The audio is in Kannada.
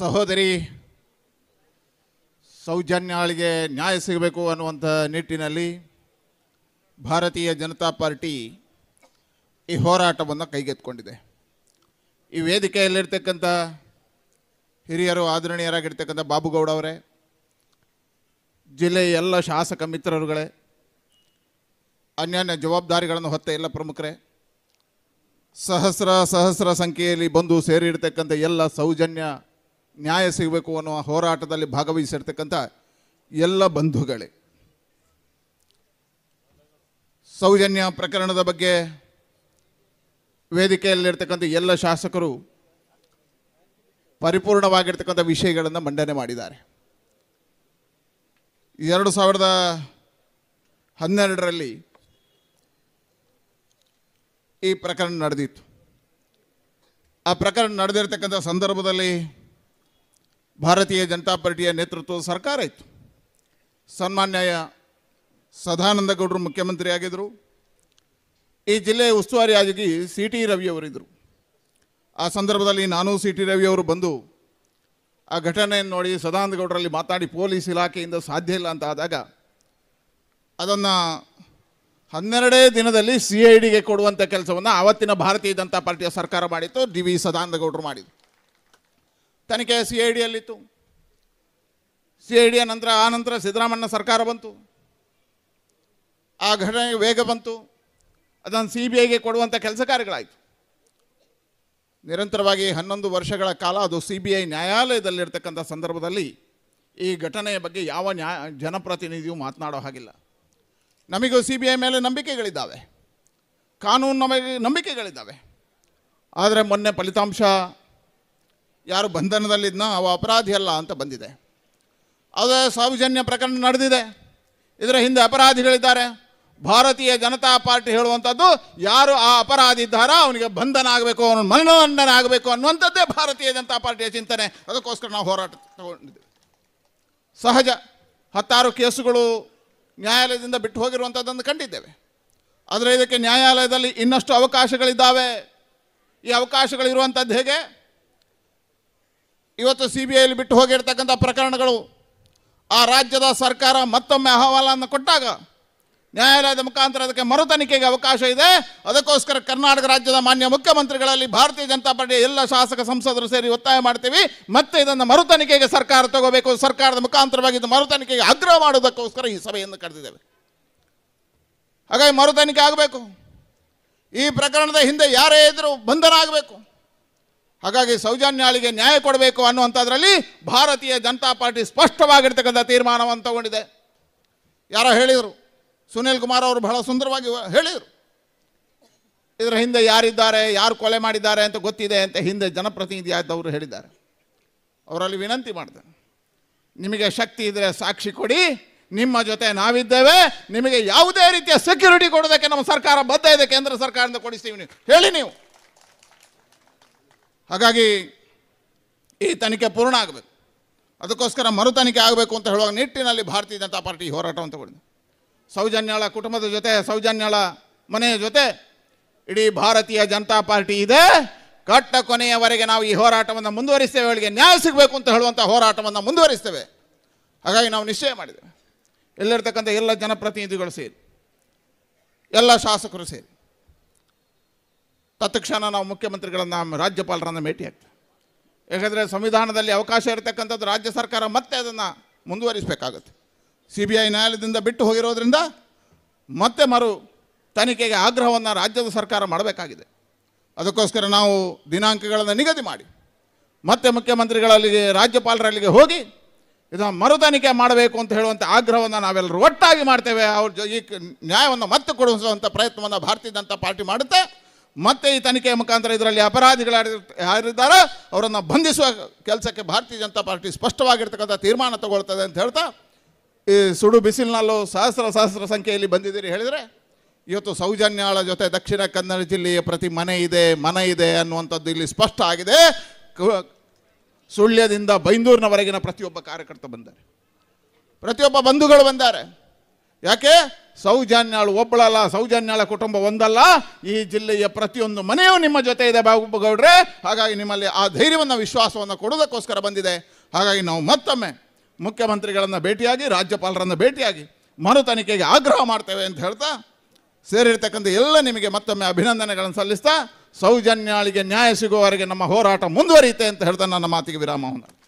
ಸಹೋದರಿ ಸೌಜನ್ಯಾಳಿಗೆ ನ್ಯಾಯ ಸಿಗಬೇಕು ಅನ್ನುವಂಥ ನಿಟ್ಟಿನಲ್ಲಿ ಭಾರತೀಯ ಜನತಾ ಪಾರ್ಟಿ ಈ ಹೋರಾಟವನ್ನು ಕೈಗೆತ್ಕೊಂಡಿದೆ ಈ ವೇದಿಕೆಯಲ್ಲಿರ್ತಕ್ಕಂಥ ಹಿರಿಯರು ಆದರಣೀಯರಾಗಿರ್ತಕ್ಕಂಥ ಬಾಬುಗೌಡ ಅವರೇ ಜಿಲ್ಲೆಯ ಎಲ್ಲ ಶಾಸಕ ಮಿತ್ರರುಗಳೇ ಅನ್ಯಾನ್ಯ ಜವಾಬ್ದಾರಿಗಳನ್ನು ಹೊತ್ತ ಎಲ್ಲ ಪ್ರಮುಖರೇ ಸಹಸ್ರ ಸಹಸ್ರ ಸಂಖ್ಯೆಯಲ್ಲಿ ಬಂದು ಸೇರಿರ್ತಕ್ಕಂಥ ಎಲ್ಲ ಸೌಜನ್ಯ ನ್ಯಾಯ ಸಿಗಬೇಕು ಅನ್ನುವ ಹೋರಾಟದಲ್ಲಿ ಭಾಗವಹಿಸಿರ್ತಕ್ಕಂಥ ಎಲ್ಲ ಬಂಧುಗಳೇ ಸೌಜನ್ಯ ಪ್ರಕರಣದ ಬಗ್ಗೆ ವೇದಿಕೆಯಲ್ಲಿರ್ತಕ್ಕಂಥ ಎಲ್ಲ ಶಾಸಕರು ಪರಿಪೂರ್ಣವಾಗಿರ್ತಕ್ಕಂಥ ವಿಷಯಗಳನ್ನು ಮಂಡನೆ ಮಾಡಿದ್ದಾರೆ ಎರಡು ಸಾವಿರದ ಹನ್ನೆರಡರಲ್ಲಿ ಈ ಪ್ರಕರಣ ನಡೆದಿತ್ತು ಆ ಪ್ರಕರಣ ನಡೆದಿರ್ತಕ್ಕಂಥ ಸಂದರ್ಭದಲ್ಲಿ ಭಾರತೀಯ ಜನತಾ ಪಾರ್ಟಿಯ ನೇತೃತ್ವದ ಸರ್ಕಾರ ಇತ್ತು ಸನ್ಮಾನ್ಯ ಗೌಡರು ಮುಖ್ಯಮಂತ್ರಿ ಆಗಿದ್ದರು ಈ ಜಿಲ್ಲೆ ಉಸ್ತುವಾರಿಯಾಗಿ ಸಿ ಟಿ ರವಿಯವರಿದ್ದರು ಆ ಸಂದರ್ಭದಲ್ಲಿ ನಾನು ಸಿ ಟಿ ರವಿಯವರು ಬಂದು ಆ ಘಟನೆಯನ್ನು ನೋಡಿ ಸದಾನಂದ ಗೌಡರಲ್ಲಿ ಮಾತಾಡಿ ಪೊಲೀಸ್ ಇಲಾಖೆಯಿಂದ ಸಾಧ್ಯ ಇಲ್ಲ ಅಂತ ಆದಾಗ ಅದನ್ನು ಹನ್ನೆರಡೇ ದಿನದಲ್ಲಿ ಸಿ ಐ ಡಿಗೆ ಕೊಡುವಂಥ ಕೆಲಸವನ್ನು ಆವತ್ತಿನ ಭಾರತೀಯ ಜನತಾ ಪಾರ್ಟಿಯ ಸರ್ಕಾರ ಮಾಡಿತ್ತು ಡಿ ವಿ ಗೌಡರು ಮಾಡಿದರು ತನಿಖೆ ಸಿ ಐ ಡಿಯಲ್ಲಿತ್ತು ಸಿ ಐ ಡಿಯ ನಂತರ ಆ ನಂತರ ಸಿದ್ದರಾಮಣ್ಣ ಸರ್ಕಾರ ಬಂತು ಆ ಘಟನೆಗೆ ವೇಗ ಬಂತು ಅದನ್ನು ಸಿ ಬಿ ಐಗೆ ಕೊಡುವಂಥ ಕೆಲಸ ಕಾರ್ಯಗಳಾಯಿತು ನಿರಂತರವಾಗಿ ಹನ್ನೊಂದು ವರ್ಷಗಳ ಕಾಲ ಅದು ಸಿ ಬಿ ಐ ನ್ಯಾಯಾಲಯದಲ್ಲಿರ್ತಕ್ಕಂಥ ಸಂದರ್ಭದಲ್ಲಿ ಈ ಘಟನೆಯ ಬಗ್ಗೆ ಯಾವ ನ್ಯಾಯ ಜನಪ್ರತಿನಿಧಿಯೂ ಮಾತನಾಡೋ ಹಾಗಿಲ್ಲ ನಮಗೂ ಸಿ ಬಿ ಐ ಮೇಲೆ ನಂಬಿಕೆಗಳಿದ್ದಾವೆ ಕಾನೂನು ನಮಗೆ ನಂಬಿಕೆಗಳಿದ್ದಾವೆ ಆದರೆ ಮೊನ್ನೆ ಫಲಿತಾಂಶ ಯಾರು ಬಂಧನದಲ್ಲಿದ್ದನೋ ಅವ ಅಪರಾಧಿ ಅಲ್ಲ ಅಂತ ಬಂದಿದೆ ಅದೇ ಸೌಜನ್ಯ ಪ್ರಕರಣ ನಡೆದಿದೆ ಇದರ ಹಿಂದೆ ಅಪರಾಧಿಗಳಿದ್ದಾರೆ ಭಾರತೀಯ ಜನತಾ ಪಾರ್ಟಿ ಹೇಳುವಂಥದ್ದು ಯಾರು ಆ ಅಪರಾಧಿ ಇದ್ದಾರೋ ಅವನಿಗೆ ಬಂಧನ ಆಗಬೇಕು ಅವನ ಮರಣದಂಡನ ಆಗಬೇಕು ಅನ್ನುವಂಥದ್ದೇ ಭಾರತೀಯ ಜನತಾ ಪಾರ್ಟಿಯ ಚಿಂತನೆ ಅದಕ್ಕೋಸ್ಕರ ನಾವು ಹೋರಾಟ ತಗೊಂಡಿದ್ದೆ ಸಹಜ ಹತ್ತಾರು ಕೇಸುಗಳು ನ್ಯಾಯಾಲಯದಿಂದ ಬಿಟ್ಟು ಹೋಗಿರುವಂಥದ್ದನ್ನು ಕಂಡಿದ್ದೇವೆ ಆದರೆ ಇದಕ್ಕೆ ನ್ಯಾಯಾಲಯದಲ್ಲಿ ಇನ್ನಷ್ಟು ಅವಕಾಶಗಳಿದ್ದಾವೆ ಈ ಅವಕಾಶಗಳಿರುವಂಥದ್ದು ಹೇಗೆ ಇವತ್ತು ಸಿ ಬಿ ಐಲಿ ಬಿಟ್ಟು ಹೋಗಿರ್ತಕ್ಕಂಥ ಪ್ರಕರಣಗಳು ಆ ರಾಜ್ಯದ ಸರ್ಕಾರ ಮತ್ತೊಮ್ಮೆ ಅಹವಾಲನ್ನು ಕೊಟ್ಟಾಗ ನ್ಯಾಯಾಲಯದ ಮುಖಾಂತರ ಅದಕ್ಕೆ ಮರು ತನಿಖೆಗೆ ಅವಕಾಶ ಇದೆ ಅದಕ್ಕೋಸ್ಕರ ಕರ್ನಾಟಕ ರಾಜ್ಯದ ಮಾನ್ಯ ಮುಖ್ಯಮಂತ್ರಿಗಳಲ್ಲಿ ಭಾರತೀಯ ಜನತಾ ಪಾರ್ಟಿಯ ಎಲ್ಲ ಶಾಸಕ ಸಂಸದರು ಸೇರಿ ಒತ್ತಾಯ ಮಾಡ್ತೀವಿ ಮತ್ತೆ ಇದನ್ನು ಮರು ತನಿಖೆಗೆ ಸರ್ಕಾರ ತಗೋಬೇಕು ಸರ್ಕಾರದ ಮುಖಾಂತರವಾಗಿ ಇದು ಮರು ತನಿಖೆಗೆ ಆಗ್ರಹ ಮಾಡುವುದಕ್ಕೋಸ್ಕರ ಈ ಸಭೆಯನ್ನು ಕರೆದಿದ್ದೇವೆ ಹಾಗಾಗಿ ಮರು ತನಿಖೆ ಆಗಬೇಕು ಈ ಪ್ರಕರಣದ ಹಿಂದೆ ಯಾರೇ ಇದ್ರೂ ಬಂಧನ ಆಗಬೇಕು ಹಾಗಾಗಿ ಸೌಜನ್ಯಾಳಿಗೆ ನ್ಯಾಯ ಕೊಡಬೇಕು ಅನ್ನುವಂಥದ್ರಲ್ಲಿ ಭಾರತೀಯ ಜನತಾ ಪಾರ್ಟಿ ಸ್ಪಷ್ಟವಾಗಿರ್ತಕ್ಕಂಥ ತೀರ್ಮಾನವನ್ನು ತಗೊಂಡಿದೆ ಯಾರೋ ಹೇಳಿದರು ಸುನೀಲ್ ಕುಮಾರ್ ಅವರು ಬಹಳ ಸುಂದರವಾಗಿ ಹೇಳಿದರು ಇದರ ಹಿಂದೆ ಯಾರಿದ್ದಾರೆ ಯಾರು ಕೊಲೆ ಮಾಡಿದ್ದಾರೆ ಅಂತ ಗೊತ್ತಿದೆ ಅಂತ ಹಿಂದೆ ಜನಪ್ರತಿನಿಧಿಯಾದವರು ಹೇಳಿದ್ದಾರೆ ಅವರಲ್ಲಿ ವಿನಂತಿ ಮಾಡ್ತಾರೆ ನಿಮಗೆ ಶಕ್ತಿ ಇದ್ದರೆ ಸಾಕ್ಷಿ ಕೊಡಿ ನಿಮ್ಮ ಜೊತೆ ನಾವಿದ್ದೇವೆ ನಿಮಗೆ ಯಾವುದೇ ರೀತಿಯ ಸೆಕ್ಯೂರಿಟಿ ಕೊಡೋದಕ್ಕೆ ನಮ್ಮ ಸರ್ಕಾರ ಬದ್ಧ ಇದೆ ಕೇಂದ್ರ ಸರ್ಕಾರದಿಂದ ಕೊಡಿಸ್ತೀವಿ ನೀವು ಹೇಳಿ ನೀವು ಹಾಗಾಗಿ ಈ ತನಿಖೆ ಪೂರ್ಣ ಆಗಬೇಕು ಅದಕ್ಕೋಸ್ಕರ ಮರು ತನಿಖೆ ಆಗಬೇಕು ಅಂತ ಹೇಳುವಾಗ ನಿಟ್ಟಿನಲ್ಲಿ ಭಾರತೀಯ ಜನತಾ ಪಾರ್ಟಿ ಹೋರಾಟವನ್ನು ತಗೊಂಡಿದೆ ಸೌಜನ್ಯಳ ಕುಟುಂಬದ ಜೊತೆ ಸೌಜನ್ಯಳ ಮನೆಯ ಜೊತೆ ಇಡೀ ಭಾರತೀಯ ಜನತಾ ಪಾರ್ಟಿ ಇದೆ ಕಟ್ಟ ಕೊನೆಯವರೆಗೆ ನಾವು ಈ ಹೋರಾಟವನ್ನು ಮುಂದುವರಿಸ್ತೇವೆ ಅವಳಿಗೆ ನ್ಯಾಯ ಸಿಗಬೇಕು ಅಂತ ಹೇಳುವಂಥ ಹೋರಾಟವನ್ನು ಮುಂದುವರಿಸ್ತೇವೆ ಹಾಗಾಗಿ ನಾವು ನಿಶ್ಚಯ ಮಾಡಿದ್ದೇವೆ ಎಲ್ಲಿರ್ತಕ್ಕಂಥ ಎಲ್ಲ ಜನಪ್ರತಿನಿಧಿಗಳು ಸೇರಿ ಎಲ್ಲ ಶಾಸಕರು ಸೇರಿ ತತ್ಕ್ಷಣ ನಾವು ಮುಖ್ಯಮಂತ್ರಿಗಳನ್ನು ರಾಜ್ಯಪಾಲರನ್ನು ಭೇಟಿ ಆಗ್ತೇವೆ ಯಾಕಂದರೆ ಸಂವಿಧಾನದಲ್ಲಿ ಅವಕಾಶ ಇರತಕ್ಕಂಥದ್ದು ರಾಜ್ಯ ಸರ್ಕಾರ ಮತ್ತೆ ಅದನ್ನು ಮುಂದುವರಿಸಬೇಕಾಗುತ್ತೆ ಸಿ ಬಿ ಐ ನ್ಯಾಯಾಲಯದಿಂದ ಬಿಟ್ಟು ಹೋಗಿರೋದ್ರಿಂದ ಮತ್ತೆ ಮರು ತನಿಖೆಗೆ ಆಗ್ರಹವನ್ನು ರಾಜ್ಯದ ಸರ್ಕಾರ ಮಾಡಬೇಕಾಗಿದೆ ಅದಕ್ಕೋಸ್ಕರ ನಾವು ದಿನಾಂಕಗಳನ್ನು ನಿಗದಿ ಮಾಡಿ ಮತ್ತೆ ಮುಖ್ಯಮಂತ್ರಿಗಳಲ್ಲಿಗೆ ರಾಜ್ಯಪಾಲರಲ್ಲಿಗೆ ಹೋಗಿ ಇದನ್ನು ಮರು ತನಿಖೆ ಮಾಡಬೇಕು ಅಂತ ಹೇಳುವಂಥ ಆಗ್ರಹವನ್ನು ನಾವೆಲ್ಲರೂ ಒಟ್ಟಾಗಿ ಮಾಡ್ತೇವೆ ಅವ್ರ ಈ ನ್ಯಾಯವನ್ನು ಮತ್ತೆ ಕೊಡಿಸುವಂಥ ಪ್ರಯತ್ನವನ್ನು ಭಾರತೀಯ ಜನತಾ ಪಾರ್ಟಿ ಮಾಡುತ್ತೆ ಮತ್ತೆ ಈ ತನಿಖೆಯ ಮುಖಾಂತರ ಇದರಲ್ಲಿ ಅಪರಾಧಿಗಳು ಯಾರಿದ್ದಾರೆ ಅವರನ್ನು ಬಂಧಿಸುವ ಕೆಲಸಕ್ಕೆ ಭಾರತೀಯ ಜನತಾ ಪಾರ್ಟಿ ಸ್ಪಷ್ಟವಾಗಿರ್ತಕ್ಕಂಥ ತೀರ್ಮಾನ ತಗೊಳ್ತದೆ ಅಂತ ಹೇಳ್ತಾ ಈ ಸುಡು ಬಿಸಿಲಿನಲ್ಲೂ ಸಹಸ್ರ ಸಹಸ್ರ ಸಂಖ್ಯೆಯಲ್ಲಿ ಬಂದಿದ್ದೀರಿ ಹೇಳಿದರೆ ಇವತ್ತು ಸೌಜನ್ಯಾಳ ಜೊತೆ ದಕ್ಷಿಣ ಕನ್ನಡ ಜಿಲ್ಲೆಯ ಪ್ರತಿ ಮನೆ ಇದೆ ಮನೆ ಇದೆ ಅನ್ನುವಂಥದ್ದು ಇಲ್ಲಿ ಸ್ಪಷ್ಟ ಆಗಿದೆ ಸುಳ್ಯದಿಂದ ಬೈಂದೂರಿನವರೆಗಿನ ಪ್ರತಿಯೊಬ್ಬ ಕಾರ್ಯಕರ್ತ ಬಂದಾರೆ ಪ್ರತಿಯೊಬ್ಬ ಬಂಧುಗಳು ಬಂದಾರೆ ಯಾಕೆ ಸೌಜನ್ಯಾಳು ಒಬ್ಬಳಲ್ಲ ಸೌಜನ್ಯಾಳ ಕುಟುಂಬ ಒಂದಲ್ಲ ಈ ಜಿಲ್ಲೆಯ ಪ್ರತಿಯೊಂದು ಮನೆಯೂ ನಿಮ್ಮ ಜೊತೆ ಇದೆ ಬಾಬು ಗೌಡ್ರೆ ಹಾಗಾಗಿ ನಿಮ್ಮಲ್ಲಿ ಆ ಧೈರ್ಯವನ್ನು ವಿಶ್ವಾಸವನ್ನು ಕೊಡೋದಕ್ಕೋಸ್ಕರ ಬಂದಿದೆ ಹಾಗಾಗಿ ನಾವು ಮತ್ತೊಮ್ಮೆ ಮುಖ್ಯಮಂತ್ರಿಗಳನ್ನು ಭೇಟಿಯಾಗಿ ರಾಜ್ಯಪಾಲರನ್ನು ಭೇಟಿಯಾಗಿ ಮರು ತನಿಖೆಗೆ ಆಗ್ರಹ ಮಾಡ್ತೇವೆ ಅಂತ ಹೇಳ್ತಾ ಸೇರಿರ್ತಕ್ಕಂಥ ಎಲ್ಲ ನಿಮಗೆ ಮತ್ತೊಮ್ಮೆ ಅಭಿನಂದನೆಗಳನ್ನು ಸಲ್ಲಿಸ್ತಾ ಸೌಜನ್ಯಾಳಿಗೆ ನ್ಯಾಯ ಸಿಗುವವರೆಗೆ ನಮ್ಮ ಹೋರಾಟ ಮುಂದುವರಿಯುತ್ತೆ ಅಂತ ಹೇಳ್ತಾ ನನ್ನ ಮಾತಿಗೆ ವಿರಾಮವನ್ನು